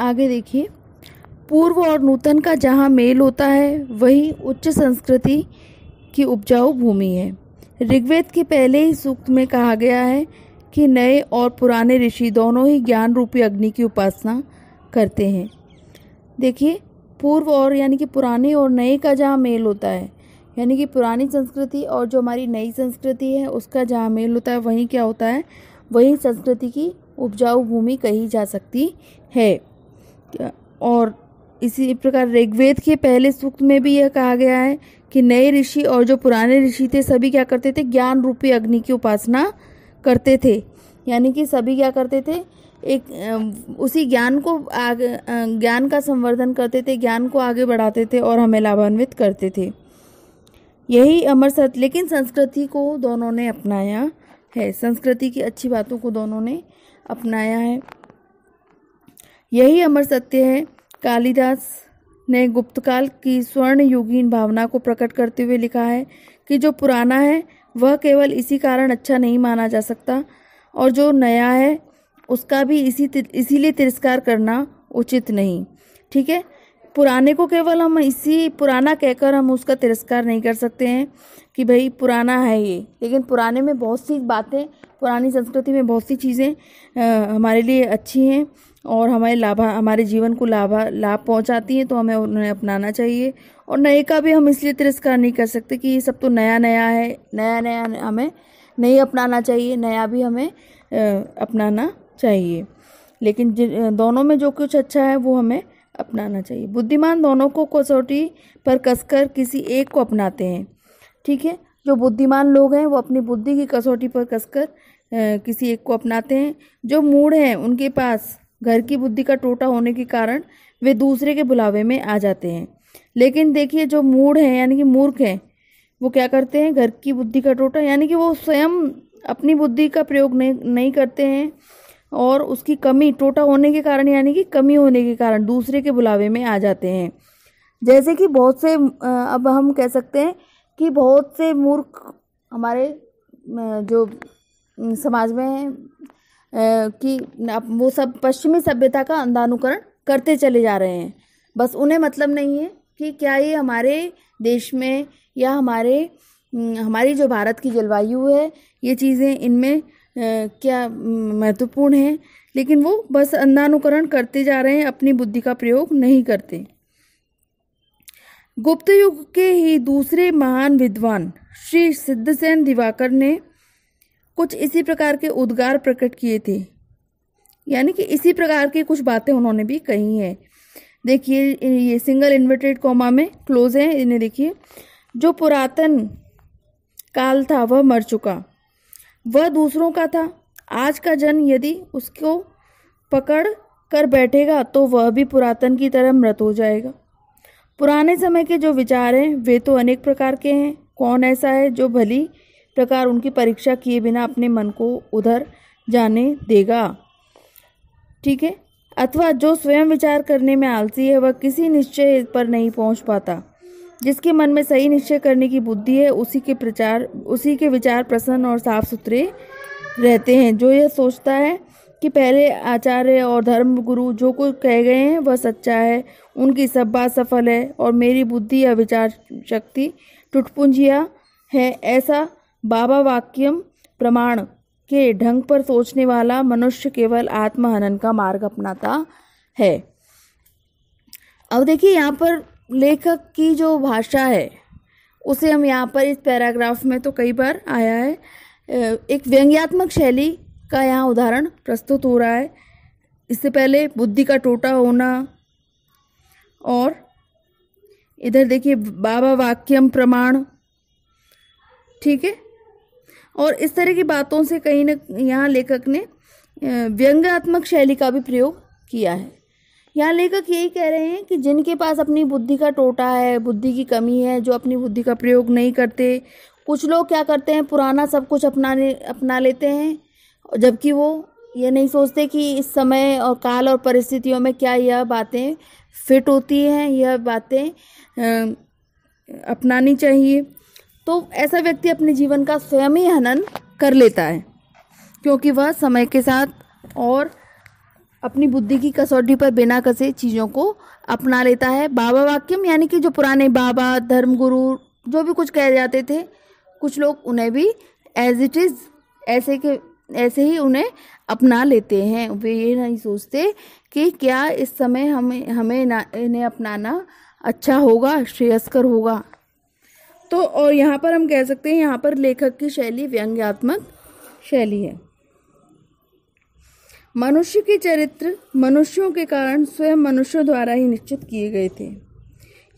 आगे देखिए पूर्व और नूतन का जहाँ मेल होता है वही उच्च संस्कृति की उपजाऊ भूमि है ऋग्वेद के पहले ही सूक्त में कहा गया है कि नए और पुराने ऋषि दोनों ही ज्ञान रूपी अग्नि की उपासना करते हैं देखिए पूर्व और यानी कि पुराने और नए का जहाँ मेल होता है यानी कि पुरानी संस्कृति और जो हमारी नई संस्कृति है उसका जहाँ मेल होता है वहीं क्या होता है वही संस्कृति की उपजाऊ भूमि कही जा सकती है और इसी प्रकार ऋग्वेद के पहले सूक्त में भी यह कहा गया है कि नए ऋषि और जो पुराने ऋषि थे सभी क्या करते थे ज्ञान रूपी अग्नि की उपासना करते थे यानी कि सभी क्या करते थे एक उसी ज्ञान को आगे ज्ञान का संवर्धन करते थे ज्ञान को आगे बढ़ाते थे और हमें लाभान्वित करते थे यही अमर सत्य लेकिन संस्कृति को दोनों ने अपनाया है संस्कृति की अच्छी बातों को दोनों ने अपनाया है यही अमर सत्य है कालिदास ने गुप्तकाल की स्वर्ण युगीन भावना को प्रकट करते हुए लिखा है कि जो पुराना है वह केवल इसी कारण अच्छा नहीं माना जा सकता और जो नया है उसका भी इसी इसीलिए तिरस्कार करना उचित नहीं ठीक है पुराने को केवल हम इसी पुराना कहकर हम उसका तिरस्कार नहीं कर सकते हैं कि भाई पुराना है ये लेकिन पुराने में बहुत सी बातें पुरानी संस्कृति में बहुत सी चीज़ें हमारे लिए अच्छी हैं और हमारे लाभा हमारे जीवन को लाभा लाभ पहुंचाती हैं तो हमें उन्हें अपनाना चाहिए और नए का भी हम इसलिए तिरस्कार नहीं कर सकते कि ये सब तो नया नया है नया नया हमें नहीं अपनाना चाहिए नया भी हमें अपनाना चाहिए लेकिन दोनों में जो कुछ अच्छा है वो हमें अपनाना चाहिए बुद्धिमान दोनों को कसौटी पर कसकर किसी एक को अपनाते हैं ठीक है जो बुद्धिमान लोग हैं वो अपनी बुद्धि की कसौटी पर कसकर किसी एक को अपनाते हैं जो मूड हैं उनके पास घर की बुद्धि का टोटा होने के कारण वे दूसरे के बुलावे में आ जाते हैं लेकिन देखिए जो मूढ़ है यानी कि मूर्ख है वो क्या करते हैं घर की बुद्धि का टोटा यानी कि वो स्वयं अपनी बुद्धि का प्रयोग नहीं नहीं करते हैं और उसकी कमी टोटा होने के कारण यानी कि कमी होने के कारण दूसरे के बुलावे में आ जाते हैं जैसे कि बहुत से अब हम कह सकते हैं कि बहुत से मूर्ख हमारे जो समाज में हैं कि वो सब पश्चिमी सभ्यता का अंधानुकरण करते चले जा रहे हैं बस उन्हें मतलब नहीं है कि क्या ये हमारे देश में या हमारे हम्म, हमारी जो भारत की जलवायु है ये चीज़ें इनमें क्या हम्म, महत्वपूर्ण है लेकिन वो बस अंधानुकरण करते जा रहे हैं अपनी बुद्धि का प्रयोग नहीं करते गुप्त युग के ही दूसरे महान विद्वान श्री सिद्धसेन दिवाकर ने कुछ इसी प्रकार के उद्गार प्रकट किए थे यानी कि इसी प्रकार की कुछ बातें उन्होंने भी कही हैं देखिए ये सिंगल इन्वर्टेड कॉमा में क्लोज है इन्हें देखिए जो पुरातन काल था वह मर चुका वह दूसरों का था आज का जन यदि उसको पकड़ कर बैठेगा तो वह भी पुरातन की तरह मृत हो जाएगा पुराने समय के जो विचार हैं वे तो अनेक प्रकार के हैं कौन ऐसा है जो भली प्रकार उनकी परीक्षा किए बिना अपने मन को उधर जाने देगा ठीक है अथवा जो स्वयं विचार करने में आलसी है वह किसी निश्चय पर नहीं पहुंच पाता जिसके मन में सही निश्चय करने की बुद्धि है उसी के प्रचार उसी के विचार प्रसन्न और साफ सुथरे रहते हैं जो यह सोचता है कि पहले आचार्य और धर्म गुरु जो कुछ कह गए हैं वह सच्चा है उनकी सब बात सफल है और मेरी बुद्धि या विचार शक्ति टुटपुंजिया है ऐसा बाबा वाक्यम प्रमाण के ढंग पर सोचने वाला मनुष्य केवल आत्महनन का मार्ग अपनाता है अब देखिए यहाँ पर लेखक की जो भाषा है उसे हम यहाँ पर इस पैराग्राफ में तो कई बार आया है एक व्यंग्यात्मक शैली का यहाँ उदाहरण प्रस्तुत हो रहा है इससे पहले बुद्धि का टोटा होना और इधर देखिए बाबा वाक्यम प्रमाण ठीक है और इस तरह की बातों से कहीं ना यहाँ लेखक ने व्यंग्यात्मक शैली का भी प्रयोग किया है यहाँ लेखक यही कह रहे हैं कि जिनके पास अपनी बुद्धि का टोटा है बुद्धि की कमी है जो अपनी बुद्धि का प्रयोग नहीं करते कुछ लोग क्या करते हैं पुराना सब कुछ अपनाने अपना लेते हैं जबकि वो ये नहीं सोचते कि इस समय और काल और परिस्थितियों में क्या यह बातें फिट होती हैं यह बातें अपनानी चाहिए तो ऐसा व्यक्ति अपने जीवन का स्वयं ही हनन कर लेता है क्योंकि वह समय के साथ और अपनी बुद्धि की कसौटी पर बिना कसे चीज़ों को अपना लेता है बाबा वाक्यम यानी कि जो पुराने बाबा धर्मगुरु जो भी कुछ कहे जाते थे कुछ लोग उन्हें भी एज इट इज़ ऐसे के ऐसे ही उन्हें अपना लेते हैं वे ये नहीं सोचते कि क्या इस समय हमें हमें ना इन्हें अपनाना अच्छा होगा श्रेयस्कर होगा तो और यहाँ पर हम कह सकते हैं यहाँ पर लेखक की शैली व्यंग्यात्मक शैली है मनुष्य के चरित्र मनुष्यों के कारण स्वयं मनुष्यों द्वारा ही निश्चित किए गए थे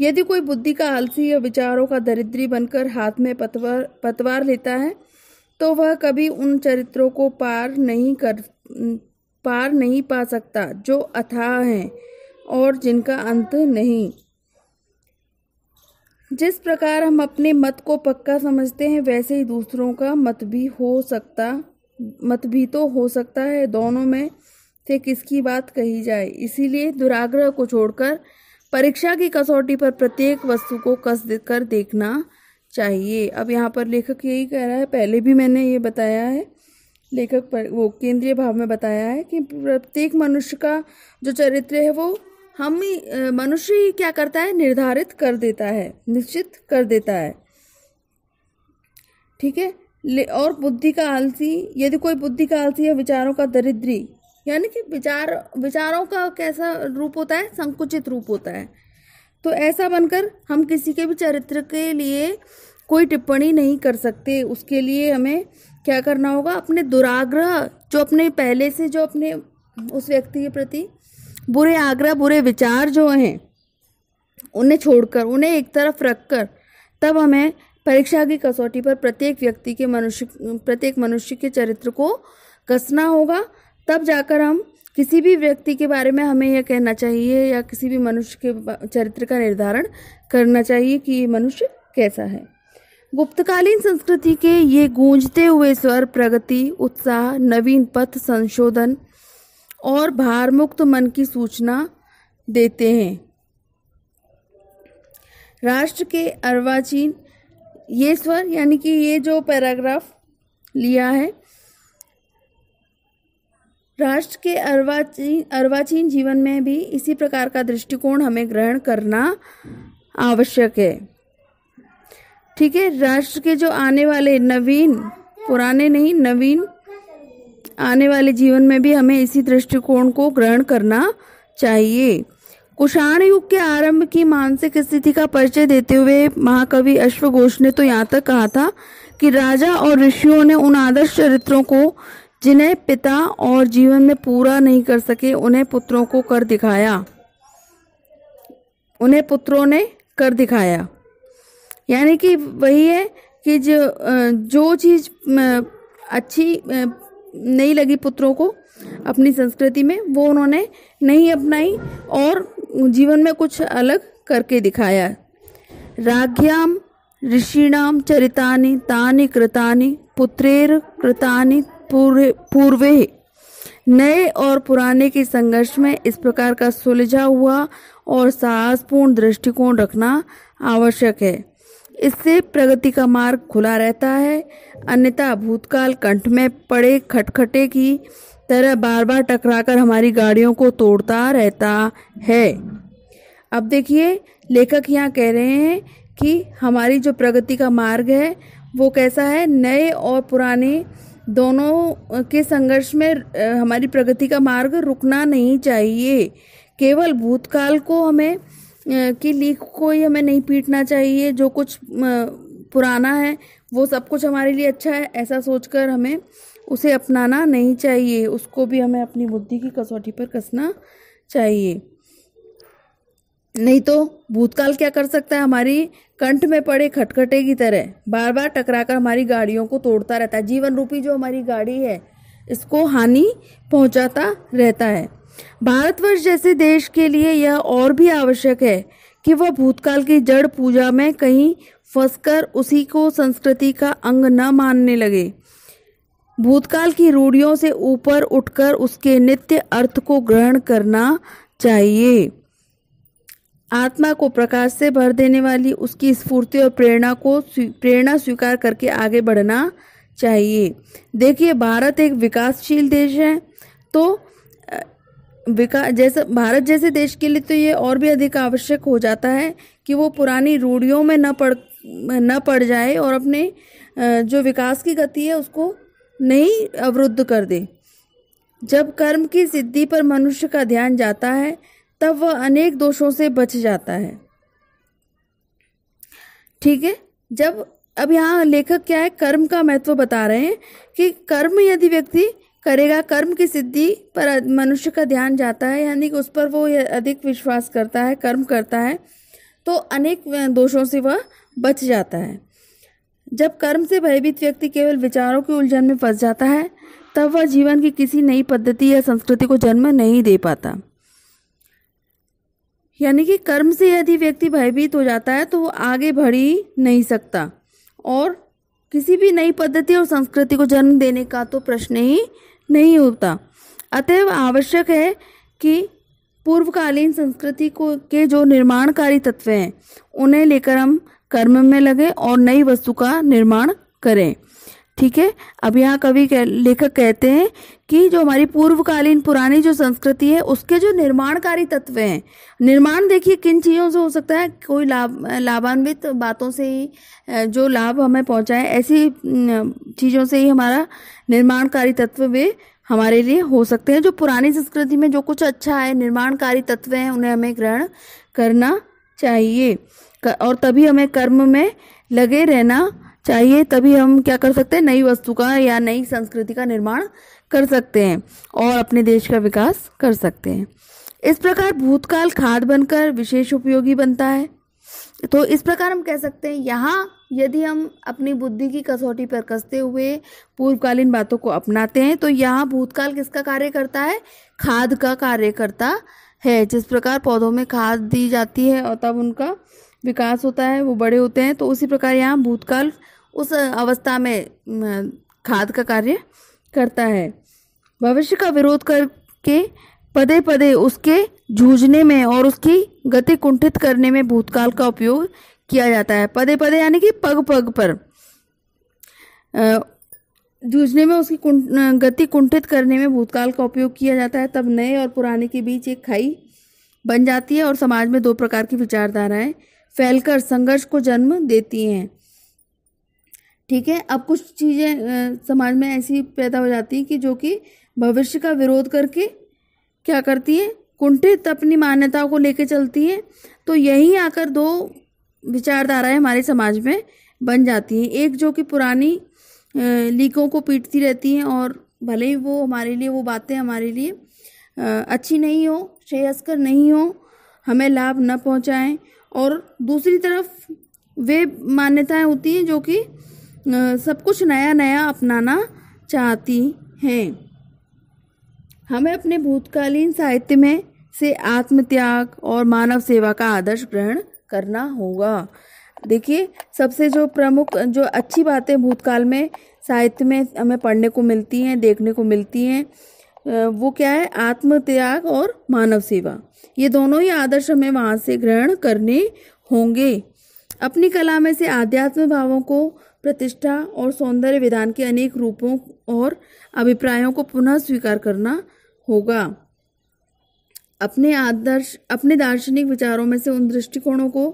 यदि कोई बुद्धि का आलसी या विचारों का दरिद्री बनकर हाथ में पतवार पतवार लेता है तो वह कभी उन चरित्रों को पार नहीं कर पार नहीं पा सकता जो अथाह हैं और जिनका अंत नहीं जिस प्रकार हम अपने मत को पक्का समझते हैं वैसे ही दूसरों का मत भी हो सकता मत भी तो हो सकता है दोनों में से किसकी बात कही जाए इसीलिए दुराग्रह को छोड़कर परीक्षा की कसौटी पर प्रत्येक वस्तु को कस कर देखना चाहिए अब यहाँ पर लेखक यही कह रहा है पहले भी मैंने ये बताया है लेखक पर वो केंद्रीय भाव में बताया है कि प्रत्येक मनुष्य का जो चरित्र है वो हम मनुष्य ही क्या करता है निर्धारित कर देता है निश्चित कर देता है ठीक है ले और बुद्धि का आलसी यदि कोई बुद्धि का आलसी है विचारों का दरिद्री यानी कि विचार विचारों का कैसा रूप होता है संकुचित रूप होता है तो ऐसा बनकर हम किसी के भी चरित्र के लिए कोई टिप्पणी नहीं कर सकते उसके लिए हमें क्या करना होगा अपने दुराग्रह जो अपने पहले से जो अपने उस व्यक्ति के प्रति बुरे आग्रह बुरे विचार जो हैं उन्हें छोड़कर उन्हें एक तरफ रखकर तब हमें परीक्षा की कसौटी पर प्रत्येक व्यक्ति के मनुष्य प्रत्येक मनुष्य के चरित्र को कसना होगा तब जाकर हम किसी भी व्यक्ति के बारे में हमें यह कहना चाहिए या किसी भी मनुष्य के चरित्र का निर्धारण करना चाहिए कि ये मनुष्य कैसा है गुप्तकालीन संस्कृति के ये गूंजते हुए स्वर प्रगति उत्साह नवीन पथ संशोधन और भारमुक्त मन की सूचना देते हैं राष्ट्र के अर्वाचीन ये स्वर यानी कि ये जो पैराग्राफ लिया है राष्ट्र के अर्वाचीन अर्वाचीन जीवन में भी इसी प्रकार का दृष्टिकोण हमें ग्रहण करना आवश्यक है ठीक है राष्ट्र के जो आने वाले नवीन पुराने नहीं नवीन आने वाले जीवन में भी हमें इसी दृष्टिकोण को ग्रहण करना चाहिए कुषाण युग के आरंभ की मानसिक स्थिति का परिचय देते हुए महाकवि अश्वघोष ने तो यहाँ तक कहा था कि राजा और ऋषियों ने उन आदर्श चरित्रों को जिन्हें पिता और जीवन में पूरा नहीं कर सके उन्हें पुत्रों को कर दिखाया उन्हें पुत्रों ने कर दिखाया यानी कि वही है कि जो जो चीज़ अच्छी नहीं लगी पुत्रों को अपनी संस्कृति में वो उन्होंने नहीं अपनाई और जीवन में कुछ अलग करके दिखाया राघ्याम ऋषिणाम चरितानि तानि कृतानि पुत्रेर कृतानि पूर्वे पूर्वे नए और पुराने के संघर्ष में इस प्रकार का सुलझा हुआ और साहसपूर्ण दृष्टिकोण रखना आवश्यक है इससे प्रगति का मार्ग खुला रहता है अन्यथा भूतकाल कंठ में पड़े खटखटे की तरह बार बार टकराकर हमारी गाड़ियों को तोड़ता रहता है अब देखिए लेखक यहाँ कह रहे हैं कि हमारी जो प्रगति का मार्ग है वो कैसा है नए और पुराने दोनों के संघर्ष में हमारी प्रगति का मार्ग रुकना नहीं चाहिए केवल भूतकाल को हमें कि लीक को ही हमें नहीं पीटना चाहिए जो कुछ पुराना है वो सब कुछ हमारे लिए अच्छा है ऐसा सोचकर हमें उसे अपनाना नहीं चाहिए उसको भी हमें अपनी बुद्धि की कसौटी पर कसना चाहिए नहीं तो भूतकाल क्या कर सकता है हमारी कंठ में पड़े खटखटे की तरह बार बार टकराकर हमारी गाड़ियों को तोड़ता रहता है जीवन रूपी जो हमारी गाड़ी है इसको हानि पहुंचाता रहता है भारतवर्ष जैसे देश के लिए यह और भी आवश्यक है कि वह भूतकाल की जड़ पूजा में कहीं फंसकर उसी को संस्कृति का अंग न मानने लगे भूतकाल की रूढ़ियों से ऊपर उठकर उसके नित्य अर्थ को ग्रहण करना चाहिए आत्मा को प्रकाश से भर देने वाली उसकी स्फूर्ति और प्रेरणा को प्रेरणा स्वीकार करके आगे बढ़ना चाहिए देखिए भारत एक विकासशील देश है तो विकास जैसे भारत जैसे देश के लिए तो ये और भी अधिक आवश्यक हो जाता है कि वो पुरानी रूढ़ियों में न पड़ न पड़ जाए और अपने जो विकास की गति है उसको नहीं अवरुद्ध कर दे जब कर्म की सिद्धि पर मनुष्य का ध्यान जाता है तब वह अनेक दोषों से बच जाता है ठीक है जब अब यहाँ लेखक क्या है कर्म का महत्व बता रहे हैं कि कर्म यदि व्यक्ति करेगा कर्म की सिद्धि पर मनुष्य का ध्यान जाता है यानी कि उस पर वो अधिक विश्वास करता है कर्म करता है तो अनेक दोषों से वह बच जाता है जब कर्म से भयभीत व्यक्ति केवल विचारों की उलझन में फंस जाता है तब वह जीवन की किसी नई पद्धति या संस्कृति को जन्म नहीं दे पाता यानी कि कर्म से यदि व्यक्ति भयभीत हो जाता है तो वो आगे बढ़ ही नहीं सकता और किसी भी नई पद्धति और संस्कृति को जन्म देने का तो प्रश्न ही नहीं होता अतएव आवश्यक है कि पूर्वकालीन संस्कृति को के जो निर्माणकारी तत्व हैं उन्हें लेकर हम कर्म में लगे और नई वस्तु का निर्माण करें ठीक है अब यहाँ कवि कह, लेखक कहते हैं कि जो हमारी पूर्वकालीन पुरानी जो संस्कृति है उसके जो निर्माणकारी तत्व हैं निर्माण देखिए किन चीज़ों से हो सकता है कोई लाभ लाभान्वित बातों से ही जो लाभ हमें पहुँचाए ऐसी चीज़ों से ही हमारा निर्माणकारी तत्व वे हमारे लिए हो सकते हैं जो पुरानी संस्कृति में जो कुछ अच्छा है निर्माणकारी तत्व हैं उन्हें हमें ग्रहण करना चाहिए और तभी हमें कर्म में लगे रहना चाहिए तभी हम क्या कर सकते हैं नई वस्तु का या नई संस्कृति का निर्माण कर सकते हैं और अपने देश का विकास कर सकते हैं इस प्रकार भूतकाल खाद बनकर विशेष उपयोगी बनता है तो इस प्रकार हम कह सकते हैं यहाँ यदि हम अपनी बुद्धि की कसौटी पर कसते हुए पूर्वकालीन बातों को अपनाते हैं तो यहाँ भूतकाल किसका कार्य करता है खाद का कार्य करता है जिस प्रकार पौधों में खाद दी जाती है और तब उनका विकास होता है वो बड़े होते हैं तो उसी प्रकार यहाँ भूतकाल उस अवस्था में खाद का कार्य करता है भविष्य का विरोध करके पदे पदे उसके जूझने में और उसकी गति कुंठित करने में भूतकाल का उपयोग किया जाता है पदे पदे यानी कि पग पग पर जूझने में उसकी कुंट, गति कुंठित करने में भूतकाल का उपयोग किया जाता है तब नए और पुराने के बीच एक खाई बन जाती है और समाज में दो प्रकार की विचारधाराएं फैलकर संघर्ष को जन्म देती हैं ठीक है अब कुछ चीज़ें समाज में ऐसी पैदा हो जाती हैं कि जो कि भविष्य का विरोध करके क्या करती है कुंठित अपनी मान्यताओं को लेकर चलती है तो यही आकर दो विचारधाराएं हमारे समाज में बन जाती हैं एक जो कि पुरानी लीकों को पीटती रहती हैं और भले ही वो हमारे लिए वो बातें हमारे लिए अच्छी नहीं हो श्रेयस्कर नहीं हो हमें लाभ न पहुंचाएं और दूसरी तरफ वे मान्यताएं होती हैं जो कि सब कुछ नया नया अपनाना चाहती हैं हमें अपने भूतकालीन साहित्य में से आत्मत्याग और मानव सेवा का आदर्श ग्रहण करना होगा देखिए सबसे जो प्रमुख जो अच्छी बातें भूतकाल में साहित्य में हमें पढ़ने को मिलती हैं देखने को मिलती हैं वो क्या है आत्मत्याग और मानव सेवा ये दोनों ही आदर्श हमें वहाँ से ग्रहण करने होंगे अपनी कला में से आध्यात्मिक भावों को प्रतिष्ठा और सौंदर्य विधान के अनेक रूपों और अभिप्रायों को पुनः स्वीकार करना होगा अपने आदर्श अपने दार्शनिक विचारों में से उन दृष्टिकोणों को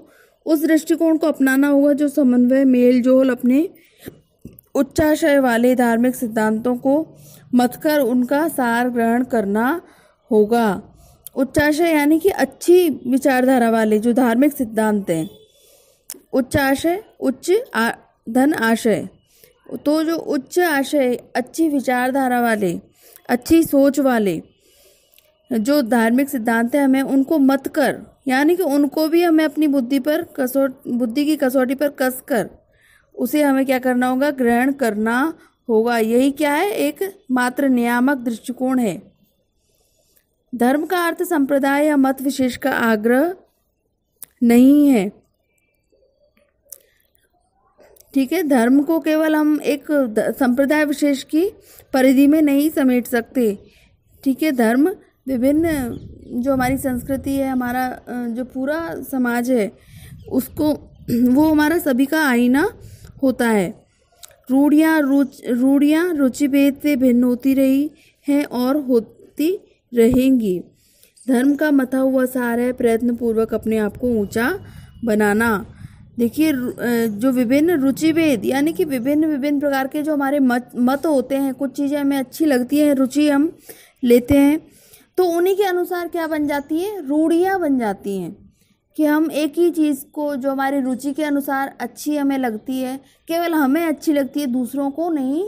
उस दृष्टिकोण को अपनाना होगा जो समन्वय मेल जोल अपने उच्चाशय वाले धार्मिक सिद्धांतों को कर उनका सार ग्रहण करना होगा उच्चाशय यानी कि अच्छी विचारधारा वाले जो धार्मिक सिद्धांत हैं उच्चाशय उच्च धन आशय तो जो उच्च आशय अच्छी विचारधारा वाले अच्छी सोच वाले जो धार्मिक सिद्धांत है हमें उनको मत कर यानी कि उनको भी हमें अपनी बुद्धि पर कसौट बुद्धि की कसौटी पर कस कर उसे हमें क्या करना होगा ग्रहण करना होगा यही क्या है एक मात्र नियामक दृष्टिकोण है धर्म का अर्थ संप्रदाय या मत विशेष का आग्रह नहीं है ठीक है धर्म को केवल हम एक संप्रदाय विशेष की परिधि में नहीं समेट सकते ठीक है धर्म विभिन्न जो हमारी संस्कृति है हमारा जो पूरा समाज है उसको वो हमारा सभी का आईना होता है रूढ़ियाँ रुच रूढ़ियाँ भेद से भिन्न होती रही हैं और होती रहेंगी धर्म का मथा हुआ सार है प्रयत्न पूर्वक अपने आप को ऊंचा बनाना देखिए जो विभिन्न रुचिभेद यानी कि विभिन्न विभिन्न प्रकार के जो हमारे मत मत होते हैं कुछ चीज़ें हमें अच्छी लगती हैं रुचि हम लेते हैं तो उन्हीं के अनुसार क्या बन जाती है रूढ़ियाँ बन जाती हैं कि हम एक ही चीज़ को जो हमारी रुचि के अनुसार अच्छी हमें लगती है केवल हमें अच्छी लगती है दूसरों को नहीं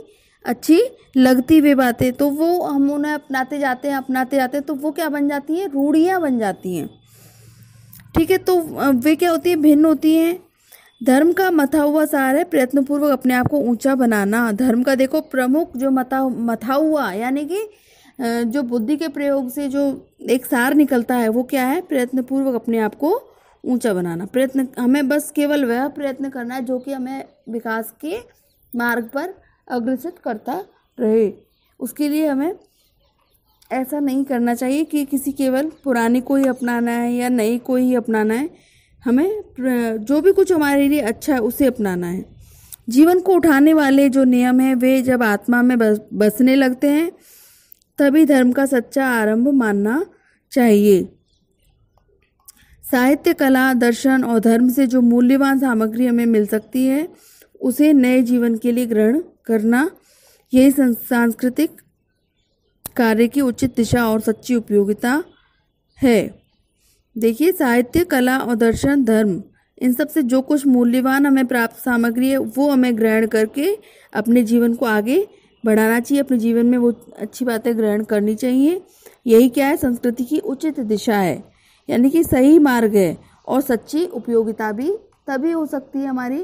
अच्छी लगती वे बातें तो वो हम उन्हें अपनाते जाते हैं अपनाते जाते हैं तो वो क्या बन जाती हैं रूढ़ियाँ बन जाती हैं ठीक है तो वे क्या होती है भिन्न होती हैं धर्म का मथा हुआ सार है प्रयत्नपूर्वक अपने आप को ऊंचा बनाना धर्म का देखो प्रमुख जो मथा मथा हुआ यानी कि जो बुद्धि के प्रयोग से जो एक सार निकलता है वो क्या है प्रयत्नपूर्वक अपने आप को ऊंचा बनाना प्रयत्न हमें बस केवल वह प्रयत्न करना है जो कि हमें विकास के मार्ग पर अग्रसर करता रहे उसके लिए हमें ऐसा नहीं करना चाहिए कि किसी केवल पुराने को ही अपनाना है या नई को ही अपनाना है हमें जो भी कुछ हमारे लिए अच्छा है उसे अपनाना है जीवन को उठाने वाले जो नियम हैं वे जब आत्मा में बस बसने लगते हैं तभी धर्म का सच्चा आरंभ मानना चाहिए साहित्य कला दर्शन और धर्म से जो मूल्यवान सामग्री हमें मिल सकती है उसे नए जीवन के लिए ग्रहण करना यही सांस्कृतिक कार्य की उचित दिशा और सच्ची उपयोगिता है देखिए साहित्य कला और दर्शन धर्म इन सब से जो कुछ मूल्यवान हमें प्राप्त सामग्री है वो हमें ग्रहण करके अपने जीवन को आगे बढ़ाना चाहिए अपने जीवन में वो अच्छी बातें ग्रहण करनी चाहिए यही क्या है संस्कृति की उचित दिशा है यानी कि सही मार्ग है और सच्ची उपयोगिता भी तभी हो सकती है हमारी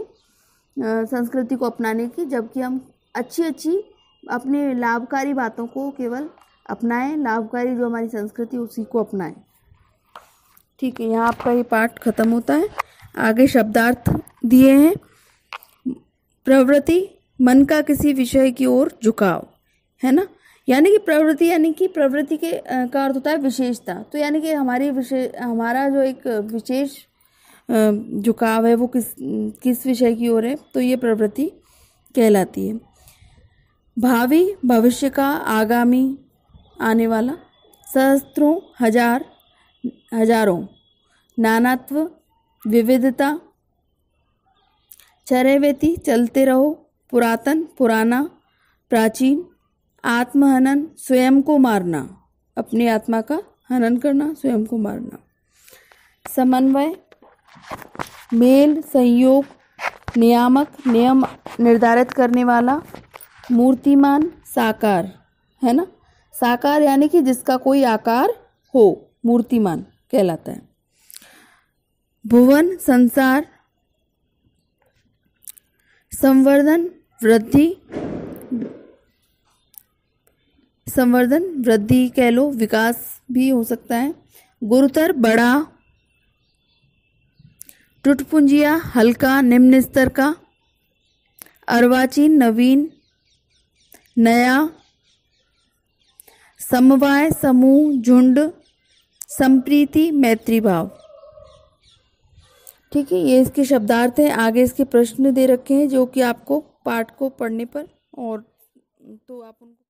संस्कृति को अपनाने की जबकि हम अच्छी अच्छी अपने लाभकारी बातों को केवल अपनाएं लाभकारी जो हमारी संस्कृति उसी को अपनाएं ठीक है यहाँ आपका ये पार्ट खत्म होता है आगे शब्दार्थ दिए हैं प्रवृत्ति मन का किसी विषय की ओर झुकाव है ना यानी कि प्रवृत्ति यानी कि प्रवृत्ति के का अर्थ होता है विशेषता तो यानी कि हमारी विशेष हमारा जो एक विशेष झुकाव है वो किस किस विषय की ओर है तो ये प्रवृत्ति कहलाती है भावी भविष्य का आगामी आने वाला सहस्त्रों हजार हजारों नानात्व विविधता चरैवेती चलते रहो पुरातन पुराना प्राचीन आत्महनन स्वयं को मारना अपनी आत्मा का हनन करना स्वयं को मारना समन्वय मेल संयोग नियामक नियम निर्धारित करने वाला मूर्तिमान साकार है ना साकार यानी कि जिसका कोई आकार हो मूर्तिमान कहलाता है भुवन संसार संवर्धन वृद्धि संवर्धन वृद्धि कह लो विकास भी हो सकता है गुरुतर बड़ा टुटपुंजिया हल्का निम्न स्तर का अर्वाचीन नवीन नया समवाय समूह झुंड संप्रीति मैत्री भाव ठीक है ये इसके शब्दार्थ हैं आगे इसके प्रश्न दे रखे हैं जो कि आपको पाठ को पढ़ने पर और तो आप उनको